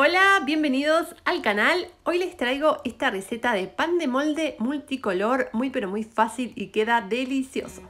Hola, bienvenidos al canal. Hoy les traigo esta receta de pan de molde multicolor, muy pero muy fácil y queda delicioso.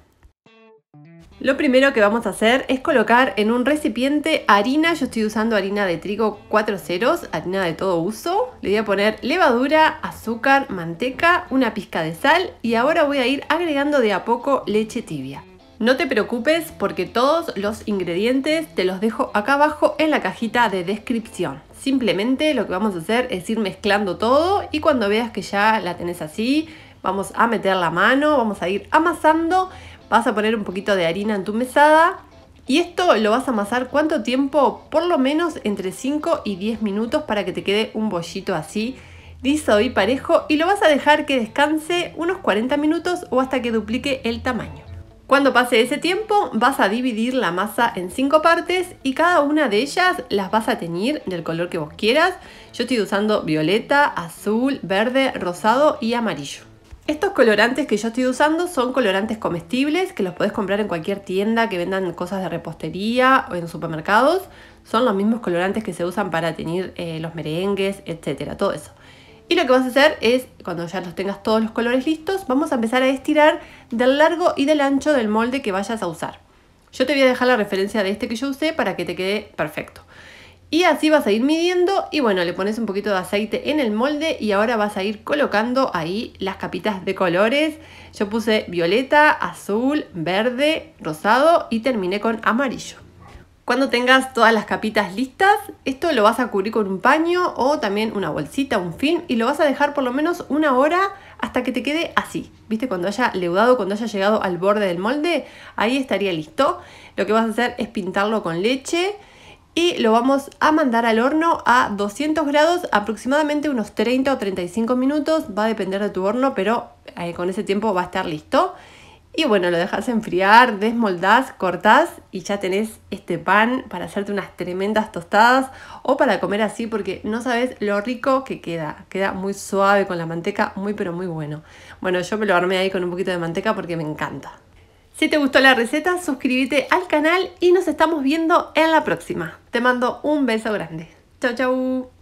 Lo primero que vamos a hacer es colocar en un recipiente harina, yo estoy usando harina de trigo 4 ceros, harina de todo uso. Le voy a poner levadura, azúcar, manteca, una pizca de sal y ahora voy a ir agregando de a poco leche tibia. No te preocupes porque todos los ingredientes te los dejo acá abajo en la cajita de descripción. Simplemente lo que vamos a hacer es ir mezclando todo y cuando veas que ya la tenés así, vamos a meter la mano, vamos a ir amasando. Vas a poner un poquito de harina en tu mesada y esto lo vas a amasar cuánto tiempo, por lo menos entre 5 y 10 minutos para que te quede un bollito así liso y parejo y lo vas a dejar que descanse unos 40 minutos o hasta que duplique el tamaño. Cuando pase ese tiempo vas a dividir la masa en cinco partes y cada una de ellas las vas a teñir del color que vos quieras. Yo estoy usando violeta, azul, verde, rosado y amarillo. Estos colorantes que yo estoy usando son colorantes comestibles que los podés comprar en cualquier tienda que vendan cosas de repostería o en supermercados. Son los mismos colorantes que se usan para teñir eh, los merengues, etcétera, todo eso. Y lo que vas a hacer es, cuando ya los tengas todos los colores listos, vamos a empezar a estirar del largo y del ancho del molde que vayas a usar. Yo te voy a dejar la referencia de este que yo usé para que te quede perfecto. Y así vas a ir midiendo y bueno, le pones un poquito de aceite en el molde y ahora vas a ir colocando ahí las capitas de colores. Yo puse violeta, azul, verde, rosado y terminé con amarillo. Cuando tengas todas las capitas listas, esto lo vas a cubrir con un paño o también una bolsita, un film y lo vas a dejar por lo menos una hora hasta que te quede así. ¿Viste? Cuando haya leudado, cuando haya llegado al borde del molde, ahí estaría listo. Lo que vas a hacer es pintarlo con leche y lo vamos a mandar al horno a 200 grados, aproximadamente unos 30 o 35 minutos. Va a depender de tu horno, pero eh, con ese tiempo va a estar listo. Y bueno, lo dejas enfriar, desmoldás, cortás y ya tenés este pan para hacerte unas tremendas tostadas o para comer así porque no sabes lo rico que queda. Queda muy suave con la manteca, muy pero muy bueno. Bueno, yo me lo armé ahí con un poquito de manteca porque me encanta. Si te gustó la receta, suscríbete al canal y nos estamos viendo en la próxima. Te mando un beso grande. Chau, chau.